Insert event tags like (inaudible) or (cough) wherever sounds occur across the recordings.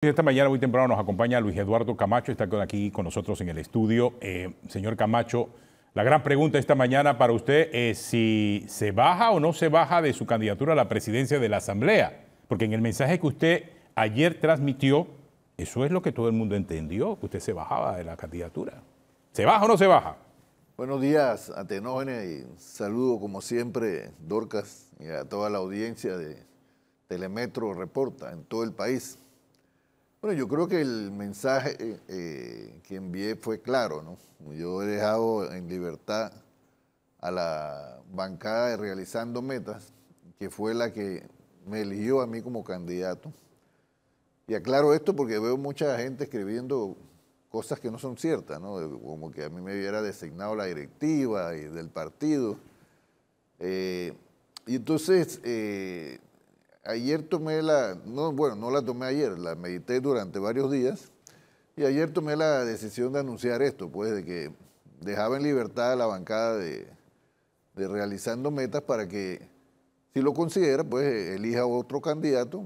Esta mañana muy temprano nos acompaña Luis Eduardo Camacho, está aquí con nosotros en el estudio. Eh, señor Camacho, la gran pregunta esta mañana para usted es si se baja o no se baja de su candidatura a la presidencia de la Asamblea, porque en el mensaje que usted ayer transmitió, eso es lo que todo el mundo entendió, que usted se bajaba de la candidatura. ¿Se baja o no se baja? Buenos días, Atenógenes, y saludo como siempre, Dorcas, y a toda la audiencia de Telemetro Reporta en todo el país. Bueno, yo creo que el mensaje eh, eh, que envié fue claro, ¿no? Yo he dejado en libertad a la bancada de Realizando Metas, que fue la que me eligió a mí como candidato. Y aclaro esto porque veo mucha gente escribiendo cosas que no son ciertas, ¿no? Como que a mí me hubiera designado la directiva y del partido. Eh, y entonces, ayer tomé la, no, bueno, no la tomé ayer, la medité durante varios días y ayer tomé la decisión de anunciar esto, pues de que dejaba en libertad a la bancada de, de realizando metas para que, si lo considera, pues elija otro candidato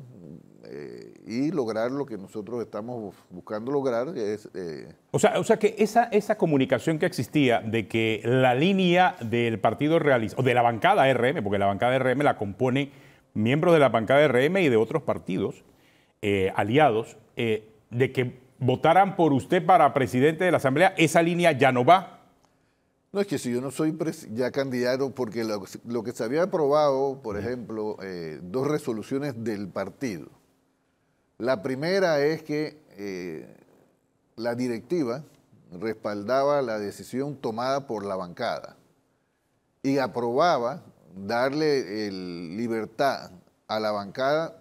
eh, y lograr lo que nosotros estamos buscando lograr. Es, eh, o, sea, o sea que esa, esa comunicación que existía de que la línea del partido realista, o de la bancada RM, porque la bancada RM la compone miembros de la bancada RM y de otros partidos eh, aliados, eh, de que votaran por usted para presidente de la Asamblea, esa línea ya no va. No, es que si yo no soy ya candidato, porque lo, que se había aprobado, por ejemplo, eh, dos resoluciones del partido. La primera es que la directiva respaldaba la decisión tomada por la bancada y aprobaba darle libertad a la bancada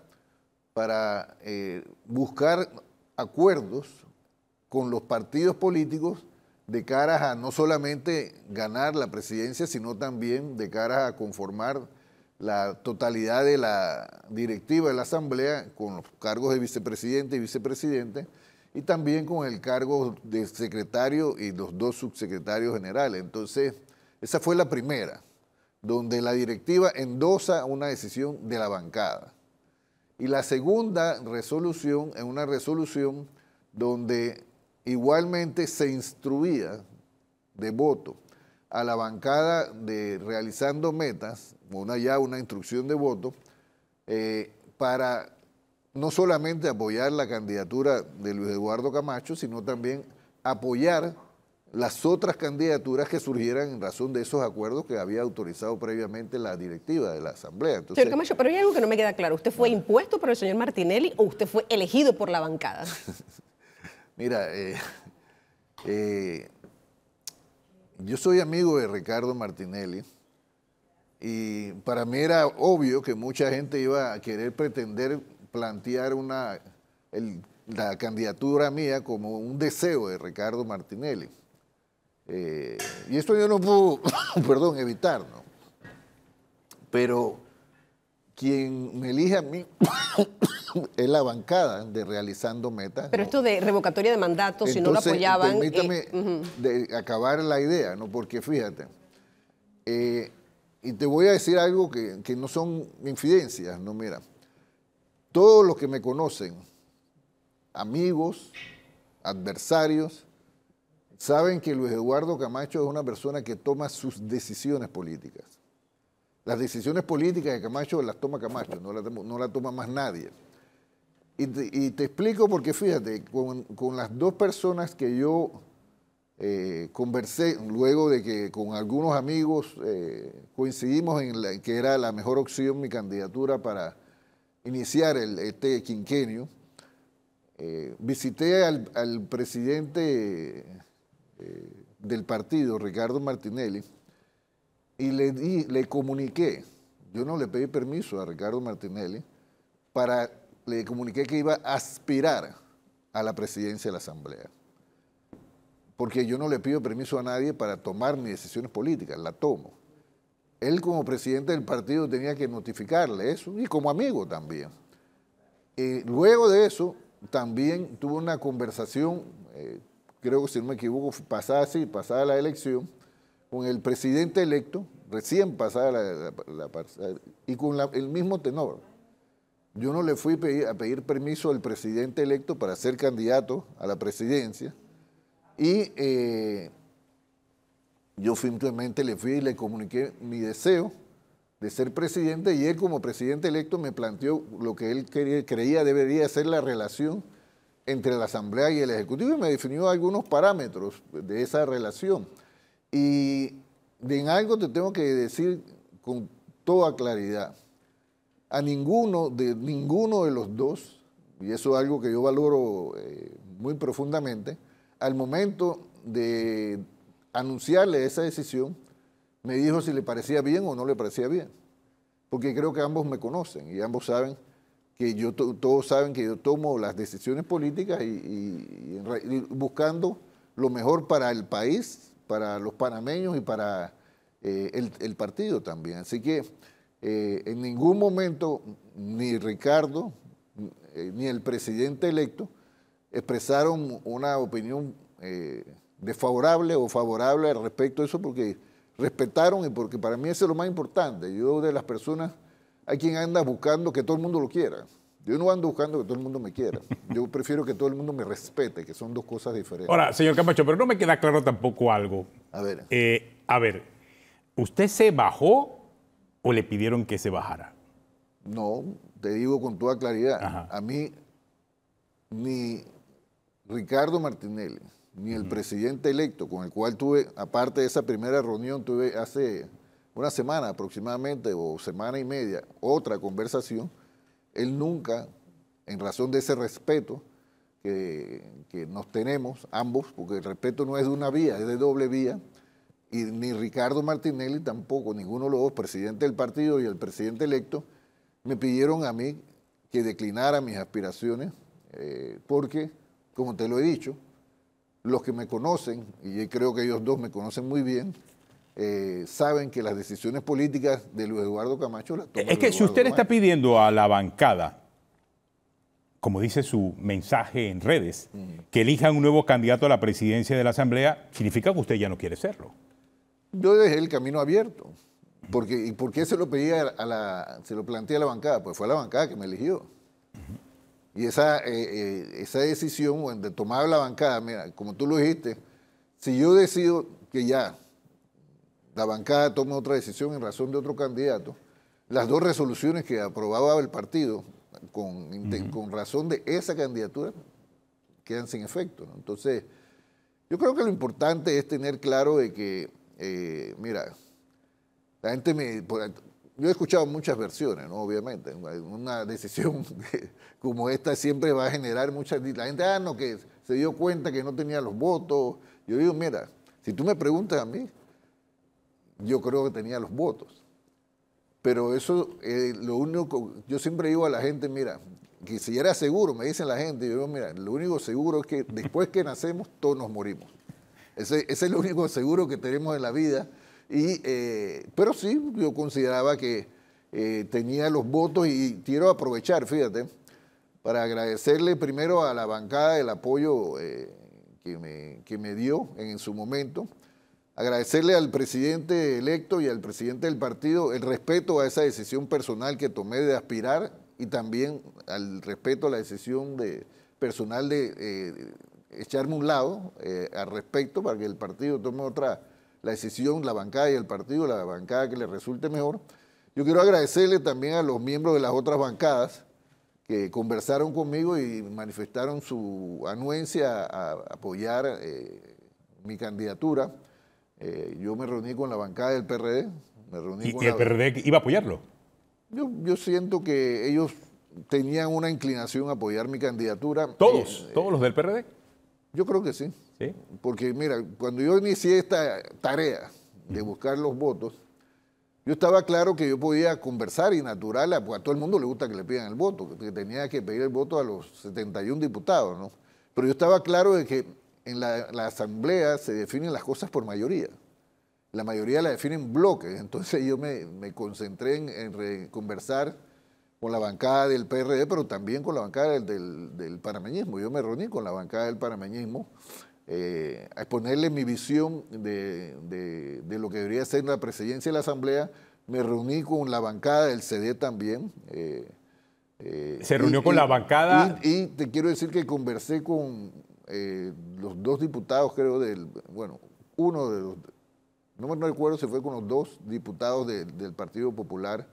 para eh, buscar acuerdos con los partidos políticos de cara a no solamente ganar la presidencia, sino también de cara a conformar la totalidad de la directiva de la Asamblea con los cargos de vicepresidente y vicepresidente y también con el cargo de secretario y los dos subsecretarios generales. Entonces, esa fue la primera donde la directiva endosa una decisión de la bancada. Y la segunda resolución es una resolución donde igualmente se instruía de voto a la bancada de realizando metas, una ya una instrucción de voto, eh, para no solamente apoyar la candidatura de Luis Eduardo Camacho, sino también apoyar las otras candidaturas que surgieran en razón de esos acuerdos que había autorizado previamente la directiva de la Asamblea. señor Camacho, pero hay algo que no me queda claro. ¿Usted fue impuesto por el señor Martinelli o usted fue elegido por la bancada? (laughs) Mira, eh, eh, yo soy amigo de Ricardo Martinelli y para mí era obvio que mucha gente iba a querer pretender plantear una, la candidatura mía como un deseo de Ricardo Martinelli. Eh, y esto yo no puedo, (coughs) perdón, evitar, ¿no? Pero quien me elige a mí (coughs) es la bancada de realizando metas. Pero esto de revocatoria de mandato, si no lo apoyaban. Permítame eh, acabar la idea, ¿no? Porque fíjate, eh, y te voy a decir algo que, que no son infidencias, ¿no? Mira, todos los que me conocen, amigos, adversarios, saben que Luis Eduardo Camacho es una persona que toma sus decisiones políticas. Las decisiones políticas de Camacho las toma Camacho, no las no la toma más nadie. Y te, explico porque fíjate, con, con las dos personas que yo eh, conversé, luego de que con algunos amigos eh, coincidimos en que era la mejor opción mi candidatura para iniciar el, este quinquenio, eh, visité al, al presidente eh, del partido, Ricardo Martinelli, y le, di, le comuniqué, yo no le pedí permiso a Ricardo Martinelli, para, le comuniqué que iba a aspirar a la presidencia de la Asamblea. Porque yo no le pido permiso a nadie para tomar mis decisiones políticas, la tomo. Él como presidente del partido tenía que notificarle eso y como amigo también. Y luego de eso, también tuvo una conversación eh, creo que si no me equivoco, pasada sí, pasada la elección, con el presidente electo, recién pasada la, y con el mismo tenor. Yo no le fui a pedir permiso al presidente electo para ser candidato a la presidencia y eh, yo simplemente le fui y le comuniqué mi deseo de ser presidente y él como presidente electo me planteó lo que él creía debería ser la relación entre la Asamblea y el Ejecutivo y me definió algunos parámetros de esa relación. Y en algo te tengo que decir con toda claridad, a ninguno de, ninguno de los dos, y eso es algo que yo valoro eh, muy profundamente, al momento de anunciarle esa decisión, me dijo si le parecía bien o no le parecía bien, porque creo que ambos me conocen y ambos saben que yo todos saben que yo tomo las decisiones políticas y, buscando lo mejor para el país, para los panameños y para eh, el, partido también. Así que eh, en ningún momento ni Ricardo eh, ni el presidente electo expresaron una opinión desfavorable o favorable al respecto de eso porque respetaron y porque para mí eso es lo más importante. Yo de las personas hay quien anda buscando que todo el mundo lo quiera. Yo no ando buscando que todo el mundo me quiera. Yo prefiero que todo el mundo me respete, que son dos cosas diferentes. Ahora, señor Camacho, pero no me queda claro tampoco algo. A ver. Eh, a ver, ¿usted se bajó o le pidieron que se bajara? No, te digo con toda claridad. A mí, ni Ricardo Martinelli, ni el presidente electo, con el cual tuve, aparte de esa primera reunión, tuve hace una semana aproximadamente o semana y media, otra conversación, él nunca, en razón de ese respeto que, nos tenemos ambos, porque el respeto no es de una vía, es de doble vía, y ni Ricardo Martinelli tampoco, ninguno de los dos, presidente del partido y el presidente electo, me pidieron a mí que declinara mis aspiraciones, eh, porque, como te lo he dicho, los que me conocen, y creo que ellos dos me conocen muy bien, eh, saben que las decisiones políticas de Luis Eduardo Camacho las toma. Es que si usted está pidiendo a la bancada, como dice su mensaje en redes, mm. que elija un nuevo candidato a la presidencia de la Asamblea, significa que usted ya no quiere serlo. Yo dejé el camino abierto. Porque, ¿Y por qué se lo pedía a la, se lo planteé a la bancada? Pues fue a la bancada que me eligió. Y esa, eh, eh, esa decisión de tomar la bancada, mira, como tú lo dijiste, si yo decido que ya la bancada toma otra decisión en razón de otro candidato, las dos resoluciones que aprobaba el partido con, razón de esa candidatura quedan sin efecto. Entonces, yo creo que lo importante es tener claro de que, eh, mira, la gente me... Yo he escuchado muchas versiones, ¿no? obviamente. (laughs) Una decisión como esta siempre va a generar muchas... La gente, ah, no, que se dio cuenta que no tenía los votos. Yo digo, mira, si tú me preguntas a mí, yo creo que tenía los votos. Pero eso, eh, lo único, yo siempre digo a la gente, mira, que si era seguro, me dicen la gente, yo digo, mira, lo único seguro es que después que nacemos, todos nos morimos. Ese, es el único seguro que tenemos en la vida. Eh, pero sí, yo consideraba que eh, tenía los votos y quiero aprovechar, fíjate, para agradecerle primero a la bancada el apoyo que me, que me dio en su momento agradecerle al presidente electo y al presidente del partido el respeto a esa decisión personal que tomé de aspirar y también al respeto a la decisión de, personal de eh, echarme un lado eh, al respecto para que el partido tome otra, la decisión, la bancada y el partido, la bancada que le resulte mejor. Yo quiero agradecerle también a los miembros de las otras bancadas que conversaron conmigo y manifestaron su anuencia a apoyar eh, mi candidatura. Eh, yo me reuní con la bancada del PRD. ¿Y, el PRD iba a apoyarlo? Yo, siento que ellos tenían una inclinación a apoyar mi candidatura. ¿Todos? Eh, ¿Todos los del PRD? Yo creo que sí. sí. Porque mira, cuando yo inicié esta tarea de buscar los votos, yo estaba claro que yo podía conversar y natural, porque a todo el mundo le gusta que le pidan el voto, que tenía que pedir el voto a los 71 diputados, ¿no? Pero yo estaba claro de que en la, asamblea se definen las cosas por mayoría. La mayoría la definen bloques. Entonces yo me, concentré en, conversar con la bancada del PRD, pero también con la bancada del, del, panameñismo. Yo me reuní con la bancada del panameñismo eh, a exponerle mi visión de, lo que debería ser la presidencia de la Asamblea. Me reuní con la bancada del CD también. Eh, eh, se reunió con la bancada. y, te quiero decir que conversé con eh, los dos diputados, creo, del, bueno, uno de los, no me recuerdo se fue con los dos diputados del Partido Popular,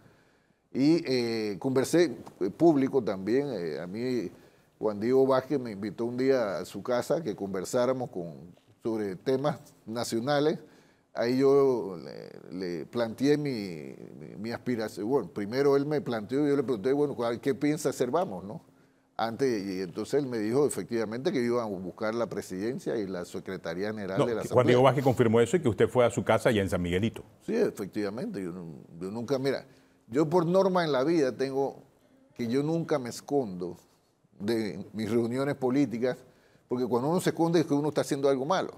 y eh, conversé eh, público también, a mí Juan Diego Vázquez me invitó un día a su casa que conversáramos con, sobre temas nacionales, ahí yo le, planteé mi, mi, aspiración. Bueno, primero él me planteó y yo le pregunté, bueno, ¿qué piensa hacer Vamos? ¿no? antes, y entonces él me dijo efectivamente que iba a buscar la presidencia y la Secretaría General de la Asamblea. Juan Diego Vázquez confirmó eso y que usted fue a su casa allá en San Miguelito. Sí, efectivamente. Yo, nunca, mira, yo por norma en la vida tengo que yo nunca me escondo de mis reuniones políticas, porque cuando uno se esconde es que uno está haciendo algo malo.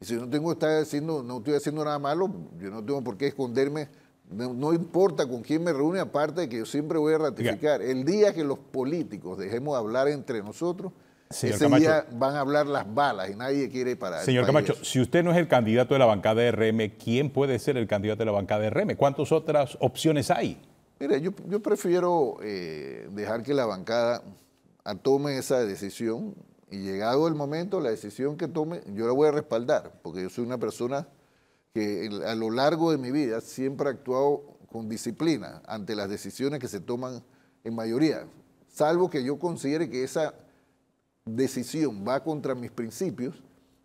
Y si yo no tengo, está haciendo, no estoy haciendo nada malo, yo no tengo por qué esconderme no, importa con quién me reúne, aparte de que yo siempre voy a ratificar. El día que los políticos dejemos de hablar entre nosotros, ese día van a hablar las balas y nadie quiere parar. Señor Camacho, si usted no es el candidato de la bancada de RM, ¿quién puede ser el candidato de la bancada de RM? ¿Cuántas otras opciones hay? Mire, yo, yo prefiero eh, dejar que la bancada tome esa decisión y llegado el momento, la decisión que tome, yo la voy a respaldar, porque yo soy una persona que a lo largo de mi vida siempre he actuado con disciplina ante las decisiones que se toman en mayoría, salvo que yo considere que esa decisión va contra mis principios,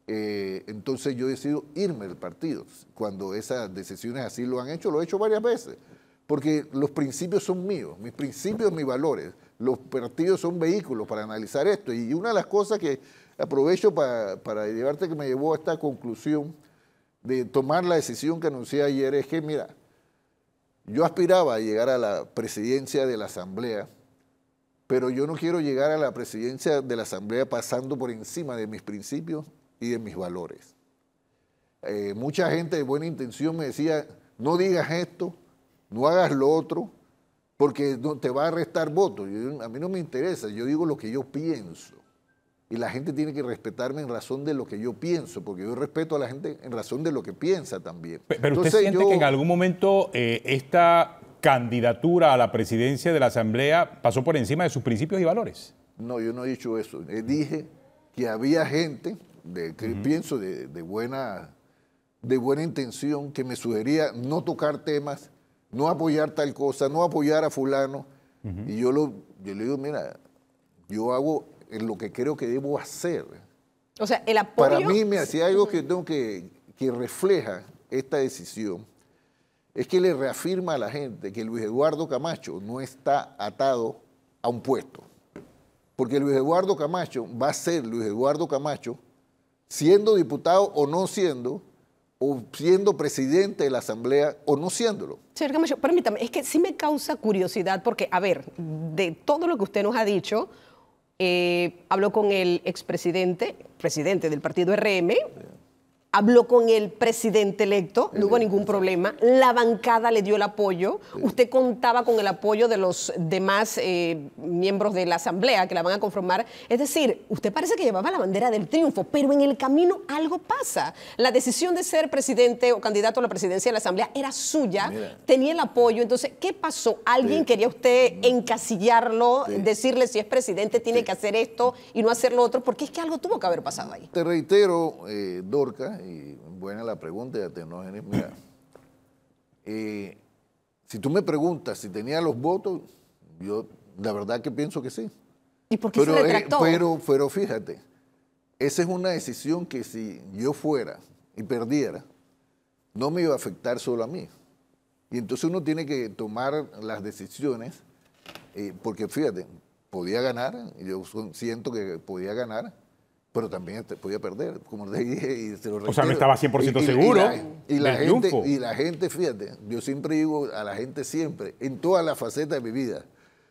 eh, entonces yo decido irme del partido. Cuando esas decisiones así lo han hecho, lo he hecho varias veces, porque los principios son míos, mis principios, mis valores. Los partidos son vehículos para analizar esto. Y una de las cosas que aprovecho para, para llevarte que me llevó a esta conclusión, de tomar la decisión que anuncié ayer es que, mira, yo aspiraba a llegar a la presidencia de la Asamblea, pero yo no quiero llegar a la presidencia de la Asamblea pasando por encima de mis principios y de mis valores. Eh, mucha gente de buena intención me decía, no digas esto, no hagas lo otro, porque te va a restar votos. a mí no me interesa, yo digo lo que yo pienso y la gente tiene que respetarme en razón de lo que yo pienso, porque yo respeto a la gente en razón de lo que piensa también. Pero usted siente que en algún momento eh, esta candidatura a la presidencia de la Asamblea pasó por encima de sus principios y valores. No, yo no he dicho eso. Eh, dije que había gente, que pienso de, buena, de buena intención, que me sugería no tocar temas, no apoyar tal cosa, no apoyar a fulano. Y yo, lo, yo le digo, mira, yo hago en lo que creo que debo hacer. O sea, el apoyo... Para mí, me hacía algo que tengo que, que refleja esta decisión es que le reafirma a la gente que Luis Eduardo Camacho no está atado a un puesto. Porque Luis Eduardo Camacho va a ser Luis Eduardo Camacho, siendo diputado o no siendo, o siendo presidente de la Asamblea o no siéndolo. Señor Camacho, permítame, es que sí me causa curiosidad porque, a ver, de todo lo que usted nos ha dicho, eh, habló con el expresidente, presidente del partido RM, habló con el presidente electo, no hubo ningún problema, la bancada le dio el apoyo, usted contaba con el apoyo de los demás eh, miembros de la Asamblea que la van a conformar, es decir, usted parece que llevaba la bandera del triunfo, pero en el camino algo pasa. La decisión de ser presidente o candidato a la presidencia de la Asamblea era suya, tenía el apoyo, entonces, ¿qué pasó? ¿Alguien quería usted encasillarlo, decirle si es presidente tiene que hacer esto y no hacer lo otro? Porque es que algo tuvo que haber pasado ahí. Te reitero, eh, Dorca, y buena la pregunta de Mira, eh, si tú me preguntas si tenía los votos, yo la verdad que pienso que sí. ¿Y pero, pero, fíjate, esa es una decisión que si yo fuera y perdiera, no me iba a afectar solo a mí. Y entonces uno tiene que tomar las decisiones, eh, porque fíjate, podía ganar, yo siento que podía ganar, pero también te podía perder, como te dije, y se lo O sea, no estaba 100% seguro. Y, la, gente, y la gente, fíjate, yo siempre digo a la gente siempre, en todas las facetas de mi vida,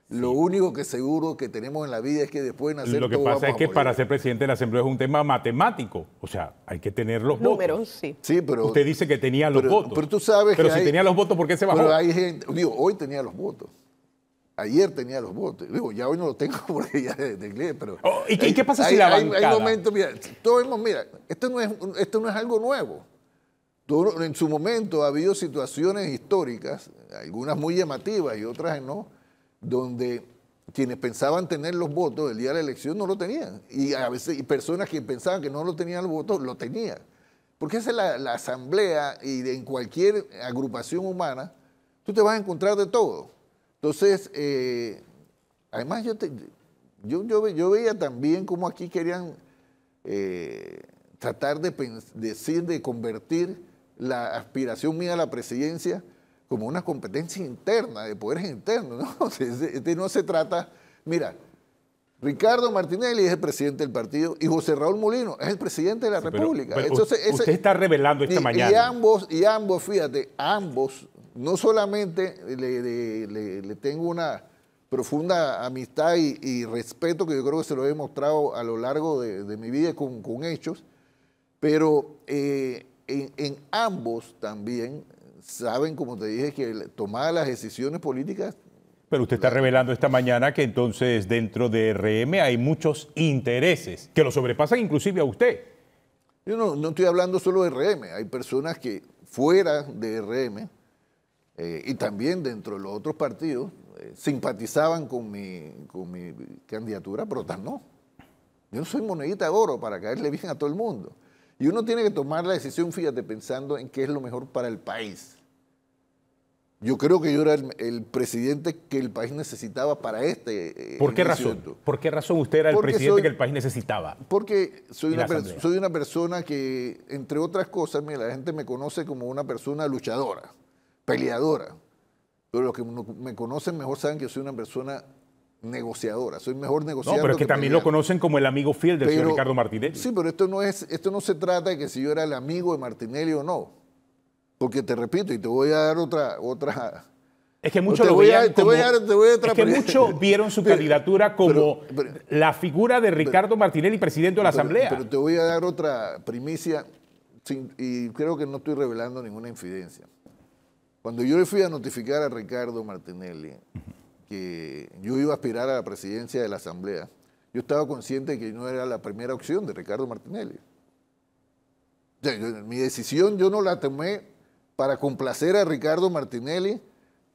Lo único que seguro que tenemos en la vida es que después de nacer Lo que pasa es que para ser presidente de la Asamblea es un tema matemático. O sea, hay que tener los votos. sí. Sí, pero... Usted dice que tenía los votos. Pero tú sabes pero si tenía los votos, ¿por qué se bajó? Pero hay gente... Digo, hoy tenía los votos. Ayer tenía los votos. Digo, ya hoy no los tengo (laughs) porque ya pero... Oh, ¿y, qué, ¿Y qué, pasa si la bancada? momentos, mira, mira, esto no, es, esto no es algo nuevo. Todo, en su momento ha habido situaciones históricas, algunas muy llamativas y otras no, donde quienes pensaban tener los votos el día de la elección no lo tenían. Y a veces y personas que pensaban que no lo tenían los votos, lo tenían. Porque esa es la, asamblea y en cualquier agrupación humana, tú te vas a encontrar de todo. Entonces, eh, además yo, yo, yo, veía también cómo aquí querían eh, tratar de decir, de convertir la aspiración mía a la presidencia como una competencia interna, de poderes internos. ¿no? (laughs) Este no se trata, mira, Ricardo Martinelli es el presidente del partido y José Raúl Molino es el presidente de la República. Entonces, usted está revelando esta mañana. Y ambos, y ambos, fíjate, ambos no solamente le, tengo una profunda amistad y, respeto que yo creo que se lo he demostrado a lo largo de, mi vida con, hechos, pero eh, en, ambos también saben, como te dije, que tomar las decisiones políticas... Pero usted está revelando esta mañana que entonces dentro de RM hay muchos intereses que lo sobrepasan inclusive a usted. Yo no, no estoy hablando solo de RM, hay personas que fuera de RM, eh, y también dentro de los otros partidos, eh, simpatizaban con mi, con mi candidatura, pero tal no. Yo no soy monedita de oro para caerle bien a todo el mundo. Y uno tiene que tomar la decisión, fíjate, pensando en qué es lo mejor para el país. Yo creo que yo era el, presidente que el país necesitaba para este. Eh, ¿Por qué razón? ¿Por qué razón usted era el presidente que el país necesitaba? Porque soy una, soy una persona que, entre otras cosas, mira, la gente me conoce como una persona luchadora peleadora. Pero los que me conocen mejor saben que soy una persona negociadora, soy mejor negociador. No, pero que, también lo conocen como el amigo fiel del señor Ricardo Martinelli. Sí, pero esto no, es, esto no se trata de que si yo era el amigo de Martinelli o no. Porque te repito, y te voy a dar otra... otra es que muchos (laughs) vieron su candidatura como la figura de Ricardo Martinelli, presidente de la Asamblea. Pero te voy a dar otra primicia, y creo que no estoy revelando ninguna infidencia. Cuando yo le fui a notificar a Ricardo Martinelli que yo iba a aspirar a la presidencia de la Asamblea, yo estaba consciente de que no era la primera opción de Ricardo Martinelli. O mi decisión yo no la tomé para complacer a Ricardo Martinelli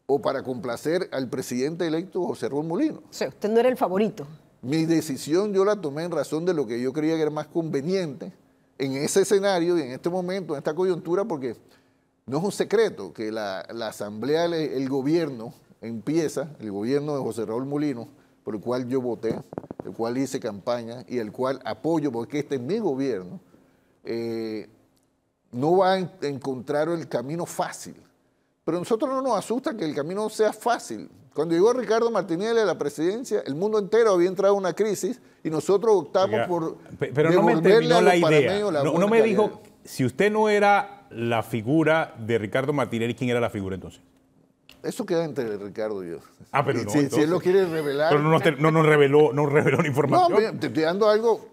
o para complacer al presidente electo José Rubén Molino. O usted no era el favorito. Mi decisión yo la tomé en razón de lo que yo creía que era más conveniente en ese escenario y en este momento, en esta coyuntura, porque no es un secreto que la, asamblea, el, gobierno empieza, el gobierno de José Raúl Molino, por el cual yo voté, el cual hice campaña y el cual apoyo porque este es mi gobierno, eh, no va a encontrar el camino fácil. Pero a nosotros no nos asusta que el camino sea fácil. Cuando llegó Ricardo Martínez a la presidencia, el mundo entero había entrado en una crisis y nosotros optamos por... Pero no me terminó la idea. me dijo, si usted no era la figura de Ricardo Martinelli, ¿quién era la figura entonces? Eso queda entre Ricardo y yo. Ah, pero no, si, él lo quiere revelar. Pero no nos, no reveló, la información. No, te estoy dando algo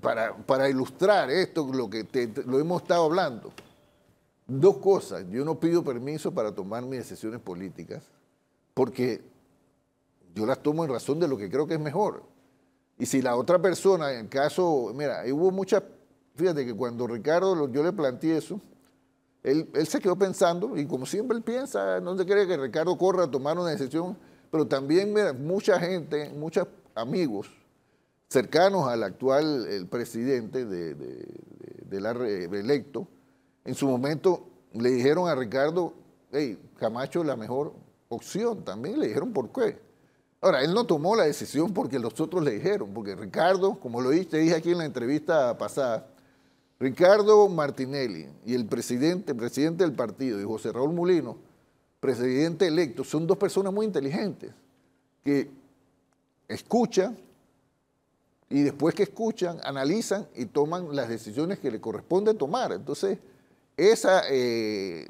para, para ilustrar esto, lo que lo hemos estado hablando. Dos cosas. Yo no pido permiso para tomar mis decisiones políticas, porque yo las tomo en razón de lo que creo que es mejor. Y si la otra persona, en el caso, mira, hubo muchas. Fíjate que cuando Ricardo, yo le planteé eso, él, se quedó pensando y como siempre él piensa, no se cree que Ricardo corra a tomar una decisión, pero también mira, mucha gente, muchos amigos cercanos al actual presidente del electo, en su momento le dijeron a Ricardo, hey, Camacho es la mejor opción, también le dijeron por qué. Ahora, él no tomó la decisión porque los otros le dijeron, porque Ricardo, como lo dije aquí en la entrevista pasada, Ricardo Martinelli y el presidente, presidente del partido, y José Raúl Mulino, presidente electo, son dos personas muy inteligentes que escuchan y después que escuchan, analizan y toman las decisiones que le corresponde tomar. Entonces, esa, eh,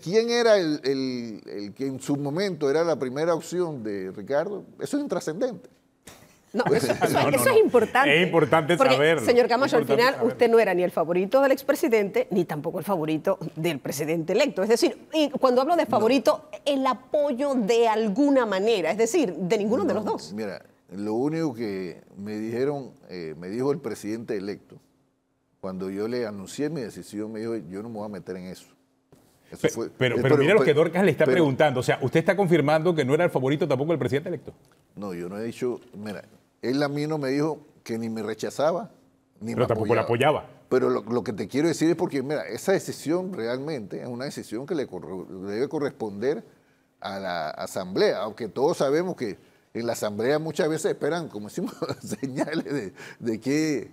¿quién era el, el que en su momento era la primera opción de Ricardo? Eso es intrascendente. (laughs) No, eso, es importante. Es importante porque, Señor Camacho, al final usted no era ni el favorito del expresidente, ni tampoco el favorito del presidente electo. Es decir, y cuando hablo de favorito, el apoyo de alguna manera, es decir, de ninguno de los dos. Mira, lo único que me dijeron, eh, me dijo el presidente electo, cuando yo le anuncié mi decisión, me dijo, yo no me voy a meter en eso. Eh, pero, mira lo que Dorcas le está preguntando. O sea, usted está confirmando que no era el favorito tampoco el presidente electo. No, yo no he dicho. Mira, él a mí no me dijo que ni me rechazaba, ni Pero tampoco apoyaba. apoyaba. Pero lo, que te quiero decir es porque, mira, esa decisión realmente es una decisión que le debe corresponder a la asamblea, aunque todos sabemos que en la asamblea muchas veces esperan, como decimos, (laughs) señales de, que,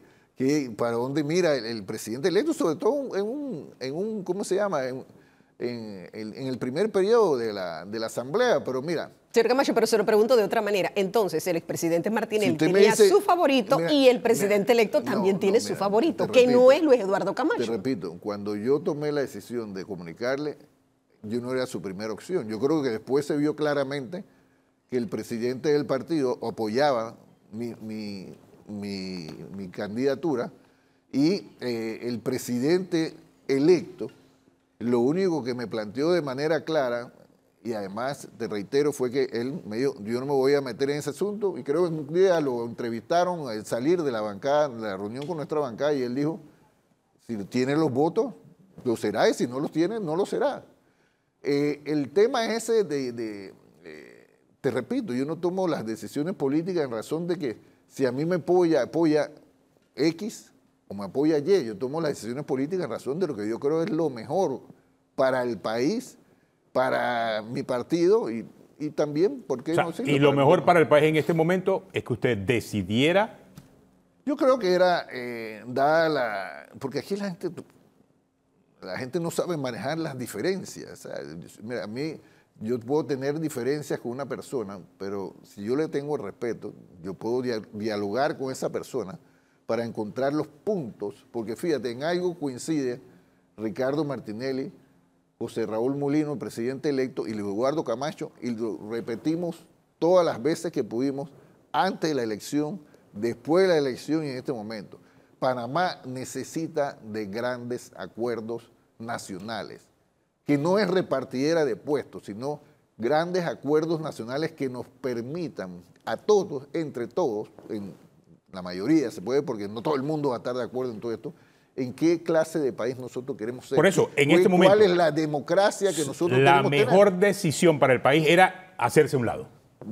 para dónde mira el, presidente electo, sobre todo en un, en un ¿cómo se llama? en, el primer periodo de la, de la Asamblea, pero mira, Señor Camacho, pero se lo pregunto de otra manera. Entonces, el expresidente Martínez tenía su favorito y el presidente electo también tiene su favorito, que no es Luis Eduardo Camacho. Te repito, cuando yo tomé la decisión de comunicarle, yo no era su primera opción. Yo creo que después se vio claramente que el presidente del partido apoyaba mi, candidatura y eh, el presidente electo lo único que me planteó de manera clara, y además te reitero, fue que él me dijo, yo no me voy a meter en ese asunto, y creo que un día lo entrevistaron al salir de la bancada, de la reunión con nuestra bancada, y él dijo, si tiene los votos, lo será, y si no los tiene, no lo será. Eh, el tema ese de, eh, te repito, yo no tomo las decisiones políticas en razón de que si a mí me apoya, apoya X, o me apoya ayer, yo tomo las decisiones políticas en razón de lo que yo creo es lo mejor para el país, para mi partido y, también, porque no sé, Y lo mejor para el país en este momento es que usted decidiera. Yo creo que era, eh, dada la. Porque aquí la gente, la gente no sabe manejar las diferencias. mira, a mí. Yo puedo tener diferencias con una persona, pero si yo le tengo respeto, yo puedo dialogar con esa persona para encontrar los puntos, porque fíjate, en algo coincide Ricardo Martinelli, José Raúl Molino, el presidente electo, y Luis Eduardo Camacho, y lo repetimos todas las veces que pudimos, antes de la elección, después de la elección y en este momento. Panamá necesita de grandes acuerdos nacionales, que no es repartidera de puestos, sino grandes acuerdos nacionales que nos permitan a todos, entre todos, en la mayoría se puede, porque no todo el mundo va a estar de acuerdo en todo esto, en qué clase de país nosotros queremos ser. Por eso, en este momento. ¿Cuál es la democracia que nosotros la La mejor decisión para el país era hacerse un lado.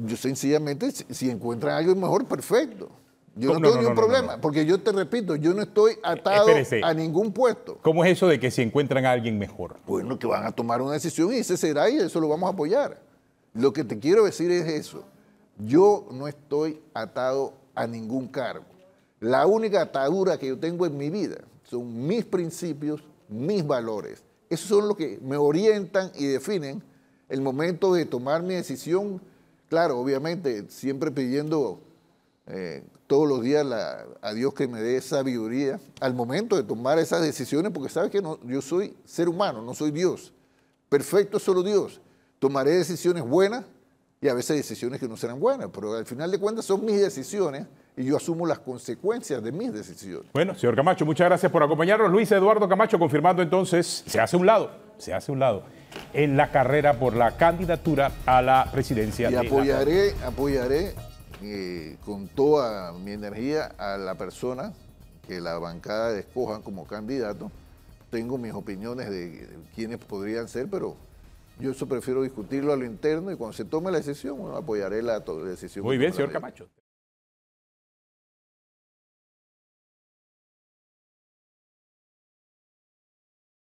Yo sencillamente, si, encuentran encuentran alguien mejor, perfecto. Yo no, tengo ningún problema, porque yo te repito, yo no estoy eh, atado a ningún puesto. ¿Cómo es eso de que si encuentran a alguien mejor? Bueno, que van a tomar una decisión y ese será y eso lo vamos a apoyar. Lo que te quiero decir es eso. Yo no estoy atado a ningún cargo. La única atadura que yo tengo en mi vida son mis principios, mis valores. Esos son los que me orientan y definen el momento de tomar mi decisión. Claro, obviamente, siempre pidiendo eh, todos los días a Dios que me dé sabiduría al momento de tomar esas decisiones, porque sabes que yo soy ser humano, no soy Dios. Perfecto es solo Dios. Tomaré decisiones buenas y a veces hay decisiones que no serán buenas, pero al final de cuentas son mis decisiones y yo asumo las consecuencias de mis decisiones. Bueno, señor Camacho, muchas gracias por acompañarnos. Luis Eduardo Camacho confirmando entonces, se hace un lado, se hace un lado en la carrera por la candidatura a la presidencia. Y de apoyaré, apoyaré eh, con toda mi energía a la persona que la bancada escoja como candidato. Tengo mis opiniones de quiénes podrían ser, pero yo eso prefiero discutirlo a lo interno y cuando se tome la decisión, apoyaré la, decisión. Muy bien, señor Camacho.